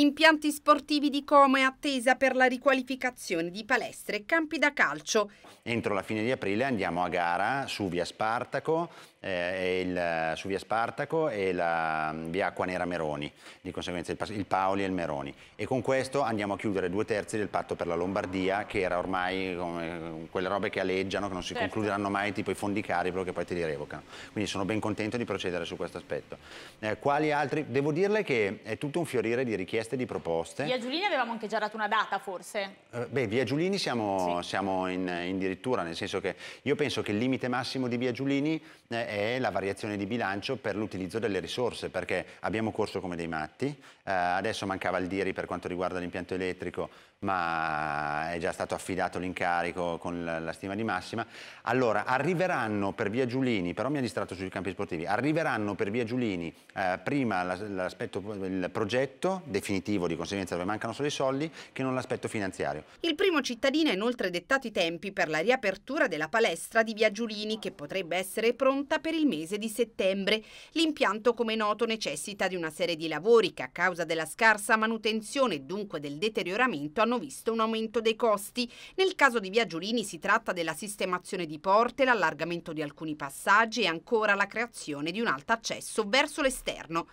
Impianti sportivi di Como e attesa per la riqualificazione di palestre e campi da calcio. Entro la fine di aprile andiamo a gara su via Spartaco, eh, il, su via Spartaco e la, mm, via Acquanera Meroni, di conseguenza il, il Paoli e il Meroni. E con questo andiamo a chiudere due terzi del patto per la Lombardia, che era ormai come quelle robe che aleggiano, che non si certo. concluderanno mai, tipo i fondi cari, che poi te li revocano. Quindi sono ben contento di procedere su questo aspetto. Eh, quali altri? Devo dirle che è tutto un fiorire di richieste richieste, di proposte. Via Giulini avevamo anche già dato una data forse? Eh, beh, Via Giulini siamo, sì. siamo in, in, dirittura, nel senso che io penso che il limite massimo di Via Giulini eh, è la variazione di bilancio per l'utilizzo delle risorse, perché abbiamo corso come dei matti, eh, adesso mancava il Diri per quanto riguarda l'impianto elettrico, ma è già stato affidato l'incarico con la, stima di massima. Allora, arriveranno per Via Giulini, però mi ha distratto sui campi sportivi, arriveranno per Via Giulini eh, prima l'aspetto, il progetto definitivo definitivo, di conseguenza dove mancano solo i soldi, che non l'aspetto finanziario. Il primo cittadino ha inoltre dettato i tempi per la riapertura della palestra di Via Giulini, che potrebbe essere pronta per il mese di settembre. L'impianto, come noto, necessita di una serie di lavori che a causa della scarsa manutenzione e dunque del deterioramento hanno visto un aumento dei costi. Nel caso di Via Giulini si tratta della sistemazione di porte, l'allargamento di alcuni passaggi e ancora la creazione di un alto accesso verso l'esterno.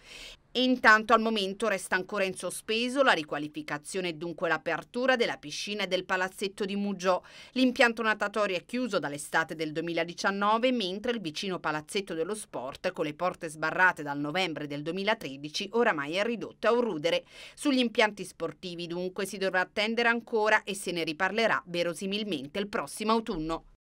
E intanto al momento resta ancora in sospeso la riqualificazione e dunque l'apertura della piscina e del palazzetto di Muggio. L'impianto natatorio è chiuso dall'estate del 2019, mentre il vicino palazzetto dello sport, con le porte sbarrate dal novembre del 2013, oramai è ridotto a un rudere. Sugli impianti sportivi dunque si dovrà attendere ancora e se ne riparlerà verosimilmente il prossimo autunno.